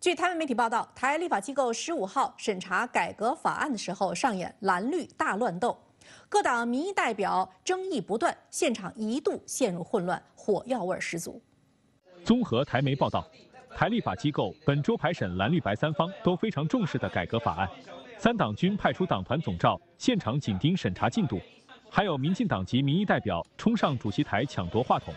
据台湾媒体报道，台立法机构十五号审查改革法案的时候，上演蓝绿大乱斗，各党民意代表争议不断，现场一度陷入混乱，火药味十足。综合台媒报道，台立法机构本周排审蓝绿白三方都非常重视的改革法案，三党均派出党团总召现场紧盯审查进度，还有民进党籍民意代表冲上主席台抢夺话筒，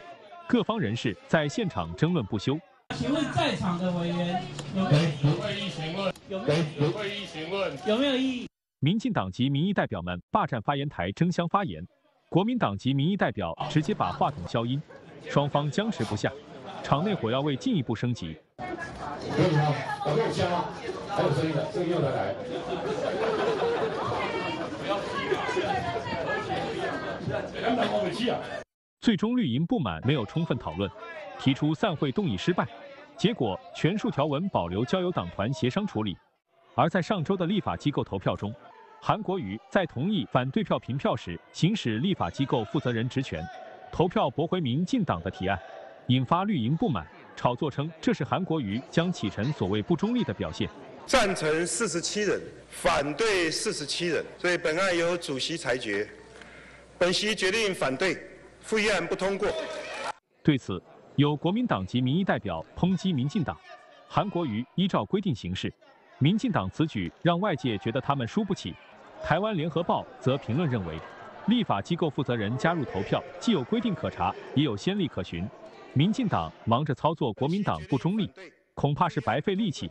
各方人士在现场争论不休。请问在场的委员有没有会议询问？有没有会议询问？有没有异议？民进党籍民意代表们霸占发言台，争相发言；国民党籍民意代表直接把话筒消音，双方僵持不下。场内火药味进一步升级。有终我没有枪，还有声音的，声音又散来。动议失败。不结果，全数条文保留，交由党团协商处理。而在上周的立法机构投票中，韩国瑜在同意反对票平票时，行使立法机构负责人职权，投票驳回民进党的提案，引发绿营不满，炒作称这是韩国瑜将启程所谓不中立的表现。赞成四十七人，反对四十七人，所以本案由主席裁决。本席决定反对，复议案不通过。对此。有国民党籍民意代表抨击民进党，韩国瑜依照规定行事，民进党此举让外界觉得他们输不起。台湾联合报则评论认为，立法机构负责人加入投票，既有规定可查，也有先例可循。民进党忙着操作国民党不中立，恐怕是白费力气。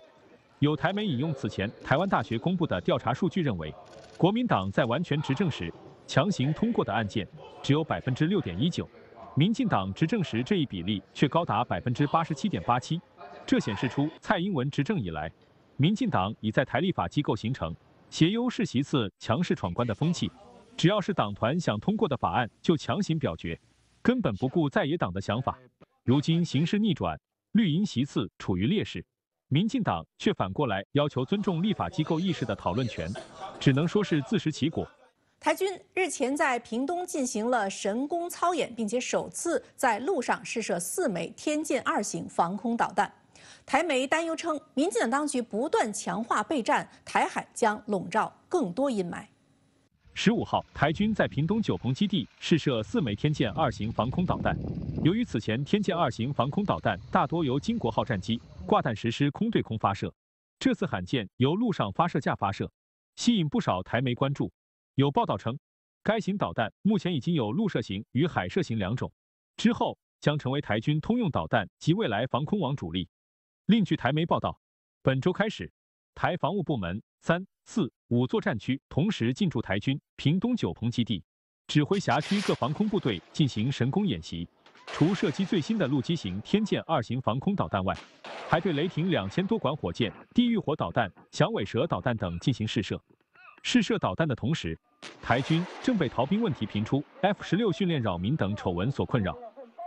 有台媒引用此前台湾大学公布的调查数据认为，国民党在完全执政时强行通过的案件只有百分之六点一九。民进党执政时，这一比例却高达百分之八十七点八七，这显示出蔡英文执政以来，民进党已在台立法机构形成挟优势席次强势闯关的风气。只要是党团想通过的法案，就强行表决，根本不顾在野党的想法。如今形势逆转，绿营席次处于劣势，民进党却反过来要求尊重立法机构议事的讨论权，只能说是自食其果。台军日前在屏东进行了神功操演，并且首次在路上试射四枚天剑二型防空导弹。台媒担忧称，民进党当局不断强化备战，台海将笼罩更多阴霾。十五号，台军在屏东九鹏基地试射四枚天剑二型防空导弹。由于此前天剑二型防空导弹大多由“金国号”战机挂弹实施空对空发射，这次罕见由陆上发射架发射，吸引不少台媒关注。有报道称，该型导弹目前已经有陆射型与海射型两种，之后将成为台军通用导弹及未来防空网主力。另据台媒报道，本周开始，台防务部门三四五作战区同时进驻台军屏东九鹏基地，指挥辖区各防空部队进行神功演习。除射击最新的陆基型天剑二型防空导弹外，还对雷霆两千多管火箭、地狱火导弹、响尾蛇导弹等进行试射。试射导弹的同时，台军正被逃兵问题频出、F 十六训练扰民等丑闻所困扰，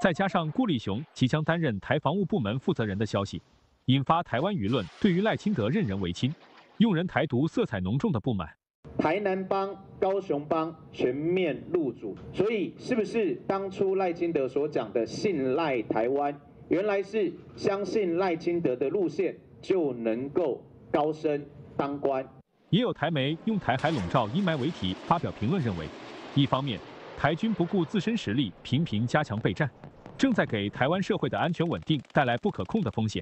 再加上顾立雄即将担任台防务部门负责人的消息，引发台湾舆论对于赖清德任人唯亲、用人台独色彩浓重的不满。台南帮、高雄帮全面入主，所以是不是当初赖清德所讲的信赖台湾，原来是相信赖清德的路线就能够高升当官？也有台媒用“台海笼罩阴霾”为题发表评论，认为，一方面，台军不顾自身实力，频频加强备战，正在给台湾社会的安全稳定带来不可控的风险；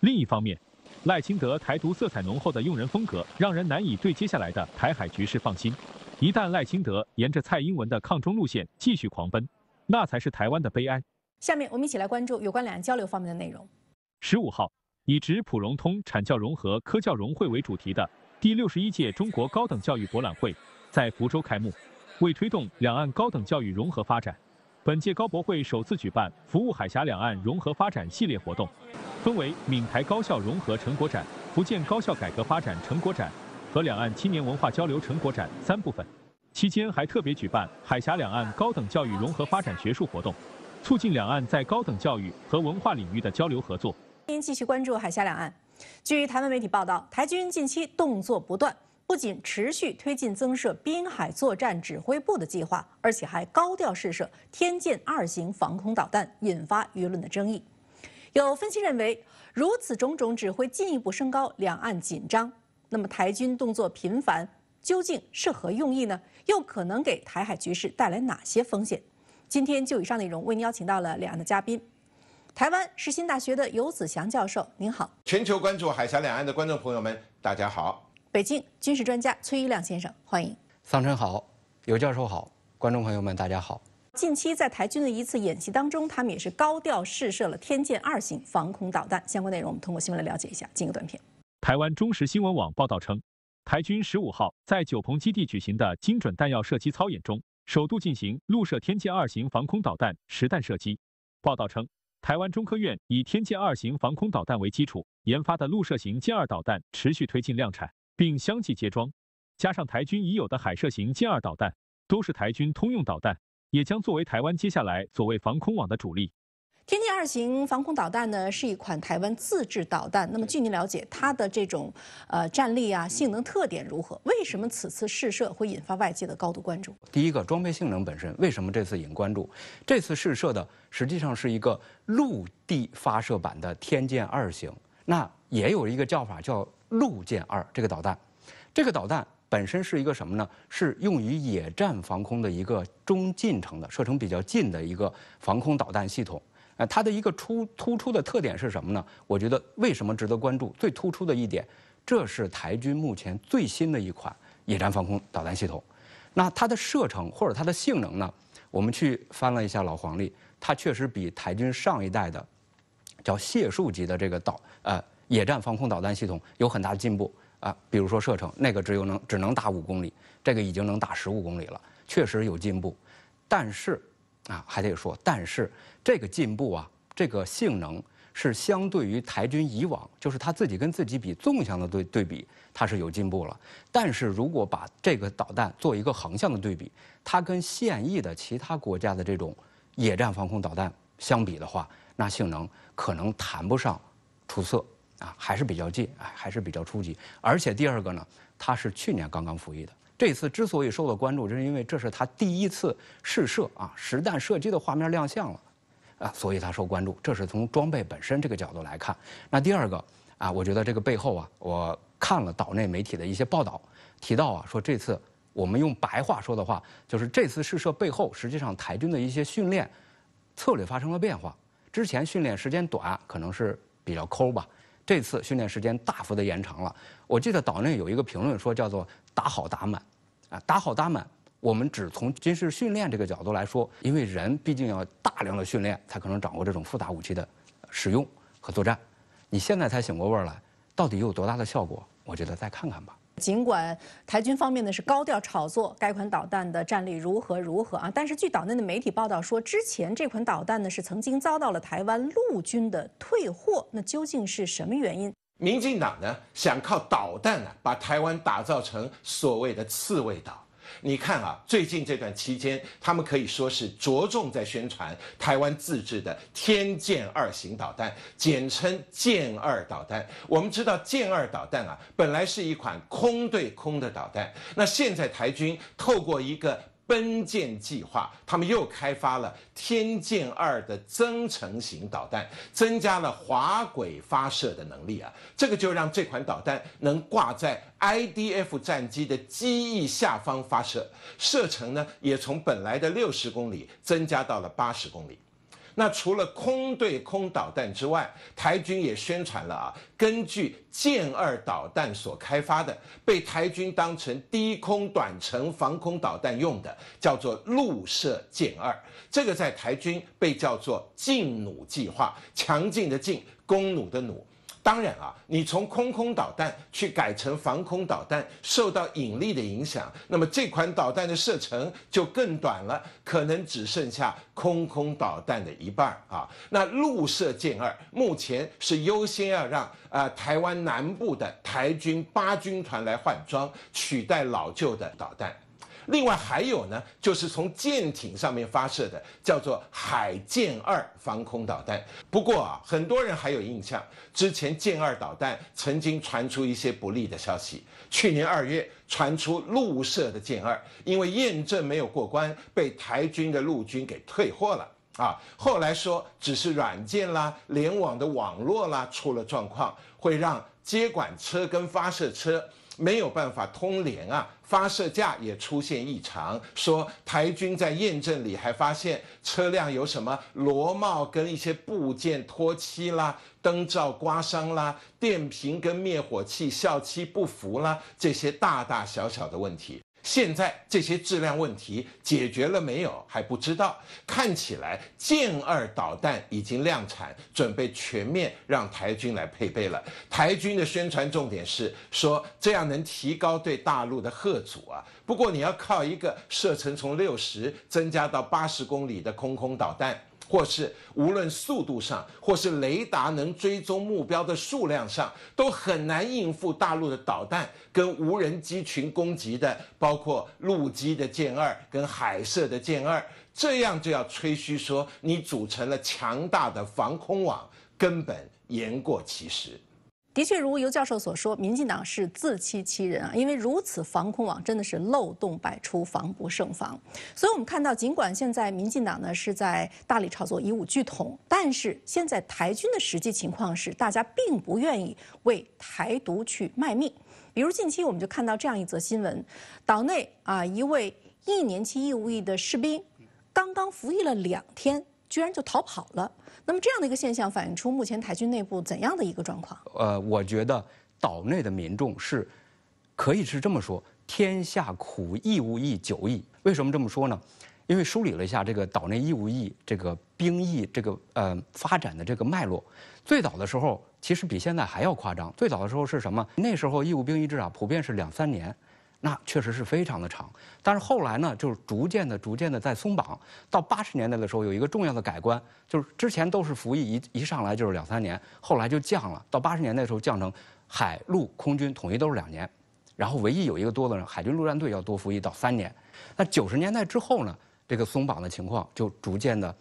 另一方面，赖清德台独色彩浓厚的用人风格，让人难以对接下来的台海局势放心。一旦赖清德沿着蔡英文的抗中路线继续狂奔，那才是台湾的悲哀。下面我们一起来关注有关两岸交流方面的内容。十五号以“直普融通、产教融合、科教融汇”为主题的。第六十一届中国高等教育博览会，在福州开幕。为推动两岸高等教育融合发展，本届高博会首次举办服务海峡两岸融合发展系列活动，分为闽台高校融合成果展、福建高校改革发展成果展和两岸青年文化交流成果展三部分。期间还特别举办海峡两岸高等教育融合发展学术活动，促进两岸在高等教育和文化领域的交流合作。您继续关注海峡两岸。据台湾媒体报道，台军近期动作不断，不仅持续推进增设滨海作战指挥部的计划，而且还高调试射天剑二型防空导弹，引发舆论的争议。有分析认为，如此种种只会进一步升高两岸紧张。那么，台军动作频繁究竟是何用意呢？又可能给台海局势带来哪些风险？今天就以上内容，为您邀请到了两岸的嘉宾。台湾世新大学的游子祥教授，您好！全球关注海峡两岸的观众朋友们，大家好！北京军事专家崔一亮先生，欢迎！桑晨好，游教授好，观众朋友们大家好！近期在台军的一次演习当中，他们也是高调试射了天剑二型防空导弹。相关内容我们通过新闻来了解一下。近个短片。台湾中时新闻网报道称，台军十五号在九鹏基地举行的精准弹药射击操演中，首度进行陆射天剑二型防空导弹实弹射击。报道称。台湾中科院以天剑二型防空导弹为基础研发的陆射型歼2导弹持续推进量产，并相继接装。加上台军已有的海射型歼2导弹，都是台军通用导弹，也将作为台湾接下来所谓防空网的主力。天剑二型防空导弹呢，是一款台湾自制导弹。那么，据您了解，它的这种呃战力啊、性能特点如何？为什么此次试射会引发外界的高度关注？第一个，装备性能本身为什么这次引关注？这次试射的实际上是一个陆地发射版的天剑二型，那也有一个叫法叫陆剑二这个导弹。这个导弹本身是一个什么呢？是用于野战防空的一个中进程的射程比较近的一个防空导弹系统。呃，它的一个出突出的特点是什么呢？我觉得为什么值得关注？最突出的一点，这是台军目前最新的一款野战防空导弹系统。那它的射程或者它的性能呢？我们去翻了一下老黄历，它确实比台军上一代的叫“谢数级”的这个导呃野战防空导弹系统有很大的进步啊。比如说射程，那个只有能只能打五公里，这个已经能打十五公里了，确实有进步。但是。啊，还得说，但是这个进步啊，这个性能是相对于台军以往，就是他自己跟自己比，纵向的对对比，它是有进步了。但是如果把这个导弹做一个横向的对比，它跟现役的其他国家的这种野战防空导弹相比的话，那性能可能谈不上出色啊，还是比较近啊，还是比较初级。而且第二个呢，它是去年刚刚服役的。这次之所以受到关注，就是因为这是他第一次试射啊，实弹射击的画面亮相了，啊，所以他受关注。这是从装备本身这个角度来看。那第二个啊，我觉得这个背后啊，我看了岛内媒体的一些报道，提到啊，说这次我们用白话说的话，就是这次试射背后，实际上台军的一些训练策略发生了变化。之前训练时间短，可能是比较抠吧。这次训练时间大幅的延长了。我记得岛内有一个评论说，叫做“打好打满”，啊，“打好打满”。我们只从军事训练这个角度来说，因为人毕竟要大量的训练，才可能掌握这种复杂武器的使用和作战。你现在才醒过味儿来，到底有多大的效果？我觉得再看看吧。尽管台军方面呢是高调炒作该款导弹的战力如何如何啊，但是据岛内的媒体报道说，之前这款导弹呢是曾经遭到了台湾陆军的退货，那究竟是什么原因？民进党呢想靠导弹呢把台湾打造成所谓的“刺猬岛”。你看啊，最近这段期间，他们可以说是着重在宣传台湾自制的天剑二型导弹，简称“剑二”导弹。我们知道，“剑二”导弹啊，本来是一款空对空的导弹，那现在台军透过一个。奔舰计划，他们又开发了天剑二的增程型导弹，增加了滑轨发射的能力啊，这个就让这款导弹能挂在 IDF 战机的机翼下方发射，射程呢也从本来的六十公里增加到了八十公里。那除了空对空导弹之外，台军也宣传了啊，根据歼二导弹所开发的，被台军当成低空短程防空导弹用的，叫做陆射歼二，这个在台军被叫做劲弩计划，强劲的劲，弓弩的弩。当然啊，你从空空导弹去改成防空导弹，受到引力的影响，那么这款导弹的射程就更短了，可能只剩下空空导弹的一半啊。那陆射舰二目前是优先要让啊台湾南部的台军八军团来换装，取代老旧的导弹。另外还有呢，就是从舰艇上面发射的，叫做海舰二防空导弹。不过啊，很多人还有印象，之前舰二导弹曾经传出一些不利的消息。去年二月传出陆射的舰二，因为验证没有过关，被台军的陆军给退货了啊。后来说只是软件啦、联网的网络啦出了状况，会让接管车跟发射车。没有办法通联啊！发射架也出现异常。说台军在验证里还发现车辆有什么螺帽跟一些部件脱漆啦、灯罩刮伤啦、电瓶跟灭火器效期不符啦，这些大大小小的问题。现在这些质量问题解决了没有还不知道。看起来歼二导弹已经量产，准备全面让台军来配备了。台军的宣传重点是说这样能提高对大陆的贺阻啊。不过你要靠一个射程从六十增加到八十公里的空空导弹。或是无论速度上，或是雷达能追踪目标的数量上，都很难应付大陆的导弹跟无人机群攻击的，包括陆基的舰二跟海射的舰二，这样就要吹嘘说你组成了强大的防空网，根本言过其实。的确，如尤教授所说，民进党是自欺欺人啊！因为如此，防空网真的是漏洞百出，防不胜防。所以，我们看到，尽管现在民进党呢是在大力炒作以武拒统，但是现在台军的实际情况是，大家并不愿意为台独去卖命。比如，近期我们就看到这样一则新闻：岛内啊，一位一年期义务役的士兵，刚刚服役了两天，居然就逃跑了。那么这样的一个现象反映出目前台军内部怎样的一个状况？呃，我觉得岛内的民众是，可以是这么说：天下苦义务役久矣。为什么这么说呢？因为梳理了一下这个岛内义务役这个兵役这个呃发展的这个脉络，最早的时候其实比现在还要夸张。最早的时候是什么？那时候义务兵役制啊，普遍是两三年。那确实是非常的长，但是后来呢，就是逐渐的、逐渐的在松绑。到八十年代的时候，有一个重要的改观，就是之前都是服役一一上来就是两三年，后来就降了。到八十年代的时候，降成海陆空军统一都是两年，然后唯一有一个多的呢，海军陆战队要多服役到三年。那九十年代之后呢，这个松绑的情况就逐渐的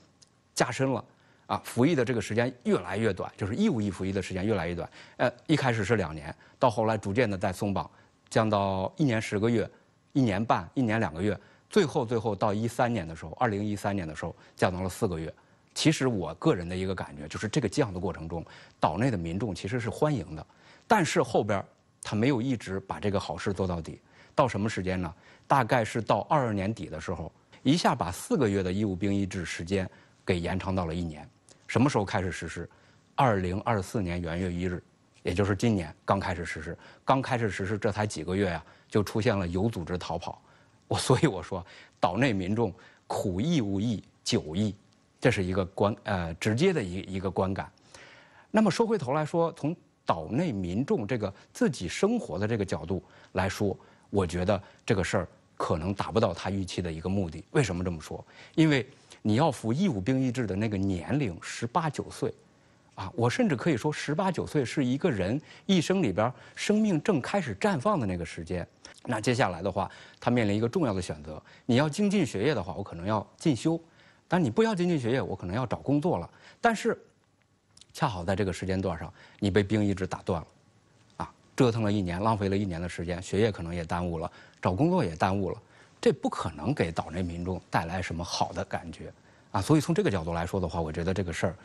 加深了，啊，服役的这个时间越来越短，就是义务役服役的时间越来越短。呃，一开始是两年，到后来逐渐的在松绑。降到一年十个月、一年半、一年两个月，最后最后到一三年的时候，二零一三年的时候降到了四个月。其实我个人的一个感觉就是，这个降的过程中，岛内的民众其实是欢迎的，但是后边他没有一直把这个好事做到底。到什么时间呢？大概是到二二年底的时候，一下把四个月的义务兵役制时间给延长到了一年。什么时候开始实施？二零二四年元月一日。也就是今年刚开始实施，刚开始实施这才几个月呀，就出现了有组织逃跑。我所以我说，岛内民众苦义务役久役，这是一个观呃直接的一一个观感。那么说回头来说，从岛内民众这个自己生活的这个角度来说，我觉得这个事儿可能达不到他预期的一个目的。为什么这么说？因为你要服义务兵役制的那个年龄十八九岁。啊，我甚至可以说，十八九岁是一个人一生里边生命正开始绽放的那个时间。那接下来的话，他面临一个重要的选择：你要精进学业的话，我可能要进修；但你不要精进学业，我可能要找工作了。但是，恰好在这个时间段上，你被兵一直打断了，啊，折腾了一年，浪费了一年的时间，学业可能也耽误了，找工作也耽误了，这不可能给岛内民众带来什么好的感觉，啊，所以从这个角度来说的话，我觉得这个事儿。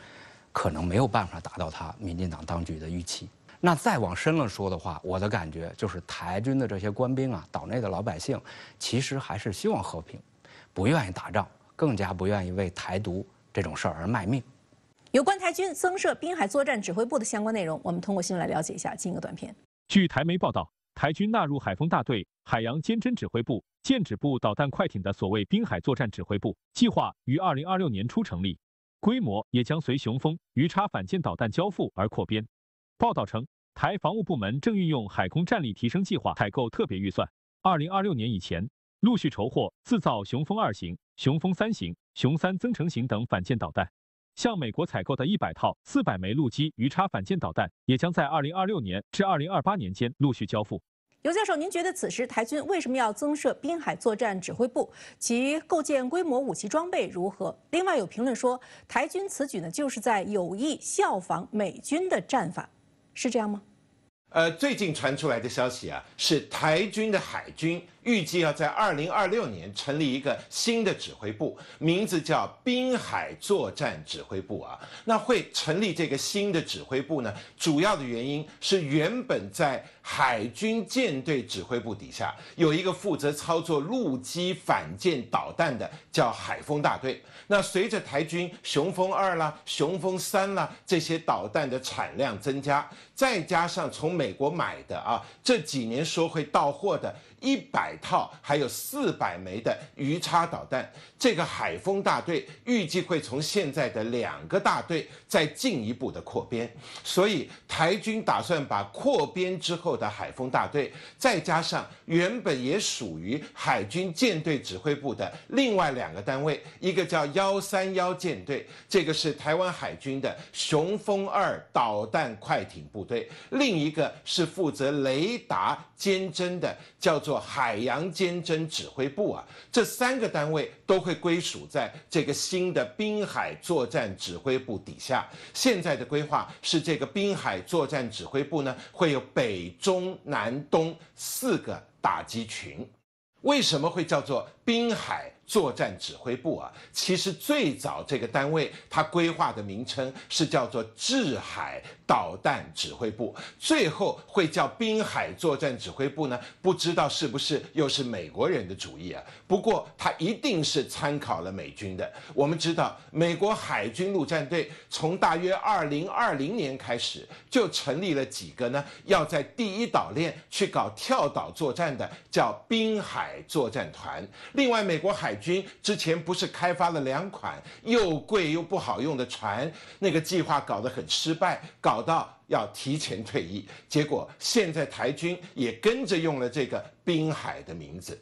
可能没有办法达到他民进党当局的预期。那再往深了说的话，我的感觉就是台军的这些官兵啊，岛内的老百姓，其实还是希望和平，不愿意打仗，更加不愿意为台独这种事儿而卖命。有关台军增设滨海作战指挥部的相关内容，我们通过新闻来了解一下。一个短片，据台媒报道，台军纳入海风大队、海洋监侦指挥部、舰指部导弹快艇的所谓滨海作战指挥部，计划于二零二六年初成立。规模也将随雄风鱼叉反舰导弹交付而扩编。报道称，台防务部门正运用海空战力提升计划采购特别预算，二零二六年以前陆续筹获制造雄风二型、雄风三型、雄三增程型等反舰导弹。向美国采购的一百套四百枚陆基鱼叉反舰导弹也将在二零二六年至二零二八年间陆续交付。刘教授，您觉得此时台军为什么要增设滨海作战指挥部？其构建规模、武器装备如何？另外有评论说，台军此举呢，就是在有意效仿美军的战法，是这样吗？呃，最近传出来的消息啊，是台军的海军。预计要在二零二六年成立一个新的指挥部，名字叫滨海作战指挥部啊。那会成立这个新的指挥部呢？主要的原因是，原本在海军舰队指挥部底下有一个负责操作陆基反舰导弹的，叫海风大队。那随着台军雄风二啦、雄风三啦这些导弹的产量增加，再加上从美国买的啊，这几年说会到货的。一百套，还有四百枚的鱼叉导弹。这个海风大队预计会从现在的两个大队再进一步的扩编，所以台军打算把扩编之后的海风大队，再加上原本也属于海军舰队指挥部的另外两个单位，一个叫幺三幺舰队，这个是台湾海军的雄风二导弹快艇部队，另一个是负责雷达。坚贞的叫做海洋坚贞指挥部啊，这三个单位都会归属在这个新的滨海作战指挥部底下。现在的规划是，这个滨海作战指挥部呢，会有北、中、南、东四个打击群。为什么会叫做滨海？作战指挥部啊，其实最早这个单位它规划的名称是叫做“制海导弹指挥部”，最后会叫“滨海作战指挥部”呢？不知道是不是又是美国人的主意啊？不过它一定是参考了美军的。我们知道，美国海军陆战队从大约二零二零年开始就成立了几个呢，要在第一岛链去搞跳岛作战的，叫“滨海作战团”。另外，美国海军之前不是开发了两款又贵又不好用的船，那个计划搞得很失败，搞到要提前退役。结果现在台军也跟着用了这个“滨海”的名字。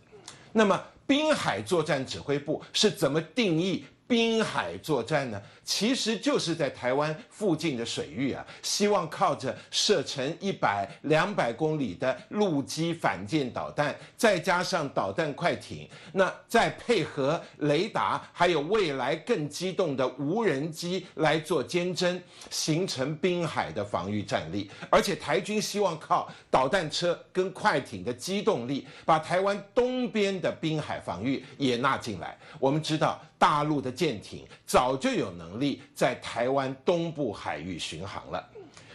那么，滨海作战指挥部是怎么定义？滨海作战呢，其实就是在台湾附近的水域啊，希望靠着射程一百两百公里的陆基反舰导弹，再加上导弹快艇，那再配合雷达，还有未来更机动的无人机来做坚贞，形成滨海的防御战力。而且台军希望靠导弹车跟快艇的机动力，把台湾东边的滨海防御也纳进来。我们知道。大陆的舰艇早就有能力在台湾东部海域巡航了。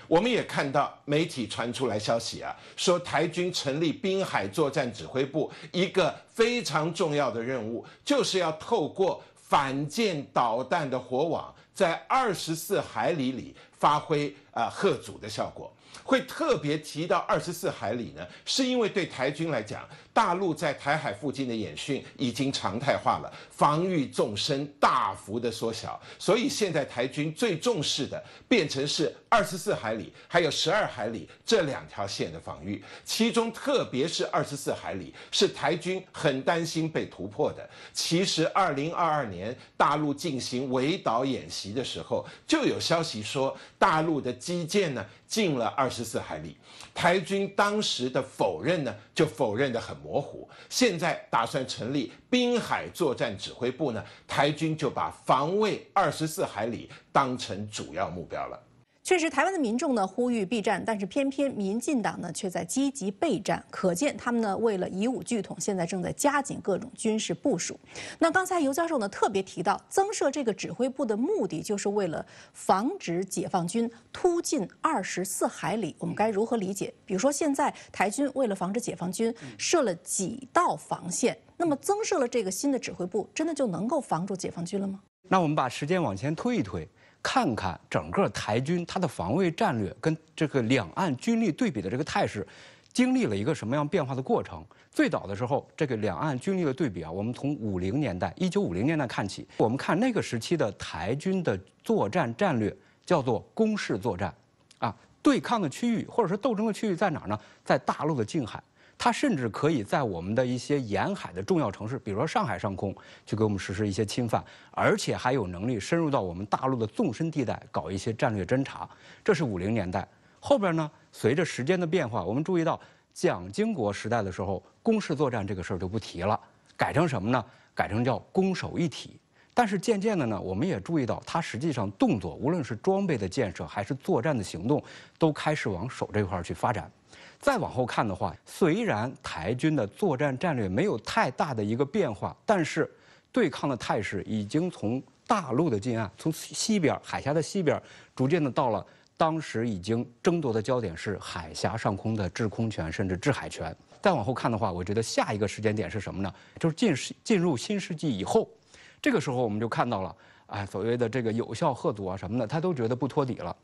我们也看到媒体传出来消息啊，说台军成立滨海作战指挥部，一个非常重要的任务就是要透过反舰导弹的火网，在二十四海里里。发挥啊，贺阻的效果会特别提到二十四海里呢，是因为对台军来讲，大陆在台海附近的演训已经常态化了，防御纵深大幅的缩小，所以现在台军最重视的变成是二十四海里还有十二海里这两条线的防御，其中特别是二十四海里是台军很担心被突破的。其实二零二二年大陆进行围岛演习的时候，就有消息说。大陆的基建呢，进了二十四海里。台军当时的否认呢，就否认的很模糊。现在打算成立滨海作战指挥部呢，台军就把防卫二十四海里当成主要目标了。确实，台湾的民众呢呼吁避战，但是偏偏民进党呢却在积极备战，可见他们呢为了以武拒统，现在正在加紧各种军事部署。那刚才尤教授呢特别提到增设这个指挥部的目的，就是为了防止解放军突进二十四海里。我们该如何理解？比如说现在台军为了防止解放军设了几道防线，那么增设了这个新的指挥部，真的就能够防住解放军了吗？那我们把时间往前推一推。看看整个台军它的防卫战略跟这个两岸军力对比的这个态势，经历了一个什么样变化的过程？最早的时候，这个两岸军力的对比啊，我们从五零年代，一九五零年代看起。我们看那个时期的台军的作战战略叫做攻势作战，啊，对抗的区域或者说斗争的区域在哪儿呢？在大陆的近海。它甚至可以在我们的一些沿海的重要城市，比如说上海上空，去给我们实施一些侵犯，而且还有能力深入到我们大陆的纵深地带搞一些战略侦察。这是五零年代后边呢，随着时间的变化，我们注意到蒋经国时代的时候，攻势作战这个事儿就不提了，改成什么呢？改成叫攻守一体。但是渐渐的呢，我们也注意到，它实际上动作，无论是装备的建设还是作战的行动，都开始往守这块儿去发展。再往后看的话，虽然台军的作战战略没有太大的一个变化，但是对抗的态势已经从大陆的近岸、从西边海峡的西边，逐渐的到了当时已经争夺的焦点是海峡上空的制空权，甚至制海权。再往后看的话，我觉得下一个时间点是什么呢？就是进进入新世纪以后，这个时候我们就看到了，啊，所谓的这个有效核阻啊什么的，他都觉得不托底了，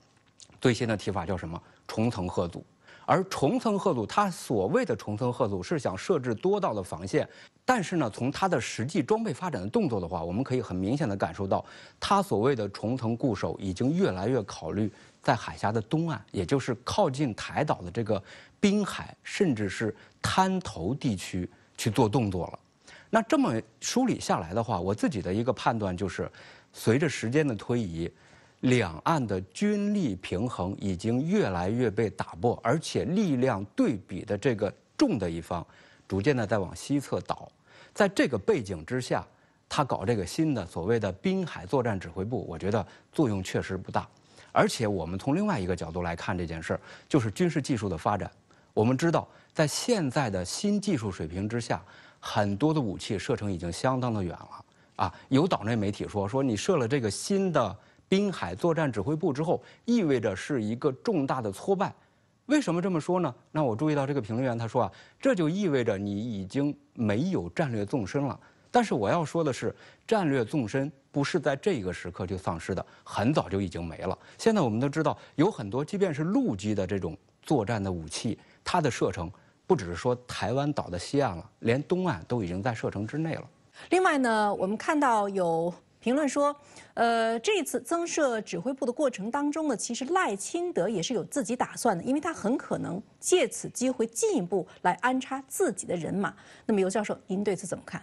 最新的提法叫什么？重层核阻。而重层贺祖，他所谓的重层贺祖是想设置多道的防线，但是呢，从他的实际装备发展的动作的话，我们可以很明显的感受到，他所谓的重层固守已经越来越考虑在海峡的东岸，也就是靠近台岛的这个滨海甚至是滩头地区去做动作了。那这么梳理下来的话，我自己的一个判断就是，随着时间的推移。两岸的军力平衡已经越来越被打破，而且力量对比的这个重的一方，逐渐的在往西侧倒。在这个背景之下，他搞这个新的所谓的滨海作战指挥部，我觉得作用确实不大。而且我们从另外一个角度来看这件事儿，就是军事技术的发展。我们知道，在现在的新技术水平之下，很多的武器射程已经相当的远了。啊，有岛内媒体说说你设了这个新的。滨海作战指挥部之后，意味着是一个重大的挫败。为什么这么说呢？那我注意到这个评论员他说啊，这就意味着你已经没有战略纵深了。但是我要说的是，战略纵深不是在这个时刻就丧失的，很早就已经没了。现在我们都知道，有很多即便是陆基的这种作战的武器，它的射程不只是说台湾岛的西岸了，连东岸都已经在射程之内了。另外呢，我们看到有。评论说，呃，这次增设指挥部的过程当中呢，其实赖清德也是有自己打算的，因为他很可能借此机会进一步来安插自己的人马。那么，尤教授，您对此怎么看？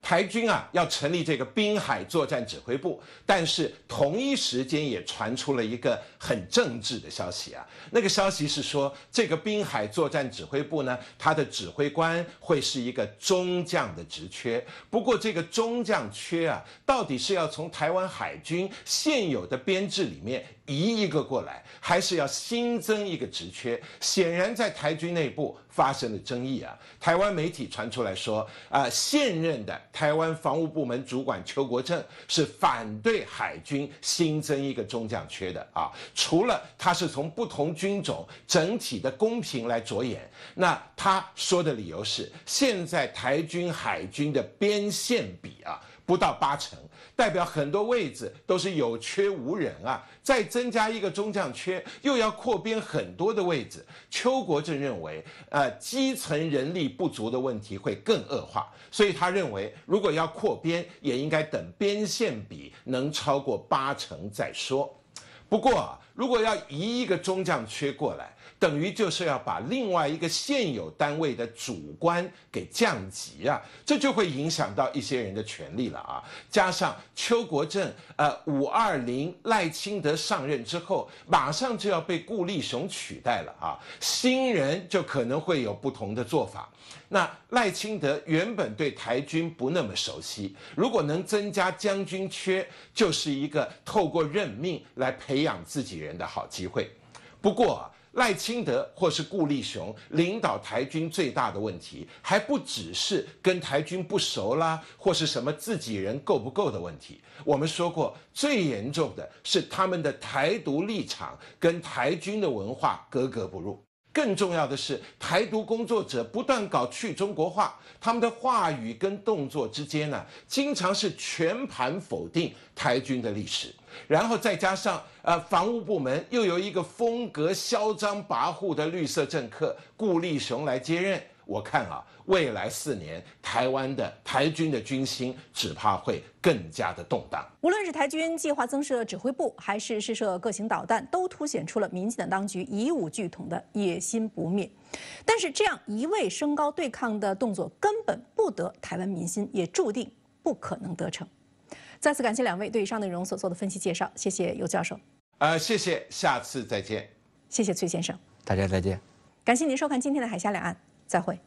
台军啊，要成立这个滨海作战指挥部，但是同一时间也传出了一个很政治的消息啊。那个消息是说，这个滨海作战指挥部呢，它的指挥官会是一个中将的职缺。不过这个中将缺啊，到底是要从台湾海军现有的编制里面。移一个过来，还是要新增一个职缺，显然在台军内部发生了争议啊。台湾媒体传出来说，啊，现任的台湾防务部门主管邱国正是反对海军新增一个中将缺的啊。除了他是从不同军种整体的公平来着眼，那他说的理由是，现在台军海军的边线比啊不到八成。代表很多位置都是有缺无人啊，再增加一个中将缺，又要扩编很多的位置。邱国正认为，呃，基层人力不足的问题会更恶化，所以他认为，如果要扩编，也应该等边线比能超过八成再说。不过，如果要移一个中将缺过来。等于就是要把另外一个现有单位的主官给降级啊，这就会影响到一些人的权利了啊。加上邱国正，呃，五二零赖清德上任之后，马上就要被顾立雄取代了啊，新人就可能会有不同的做法。那赖清德原本对台军不那么熟悉，如果能增加将军缺，就是一个透过任命来培养自己人的好机会。不过。赖清德或是顾立雄领导台军最大的问题，还不只是跟台军不熟啦，或是什么自己人够不够的问题。我们说过，最严重的是他们的台独立场跟台军的文化格格不入。更重要的是，台独工作者不断搞去中国化，他们的话语跟动作之间呢，经常是全盘否定台军的历史，然后再加上呃，防务部门又有一个风格嚣张跋扈的绿色政客顾立雄来接任。我看啊，未来四年，台湾的台军的军心只怕会更加的动荡。无论是台军计划增设指挥部，还是试射各型导弹，都凸显出了民进党当局以武拒统的野心不灭。但是，这样一味升高对抗的动作，根本不得台湾民心，也注定不可能得逞。再次感谢两位对以上内容所做的分析介绍，谢谢尤教授。呃，谢谢，下次再见。谢谢崔先生，大家再见。感谢您收看今天的《海峡两岸》。再会。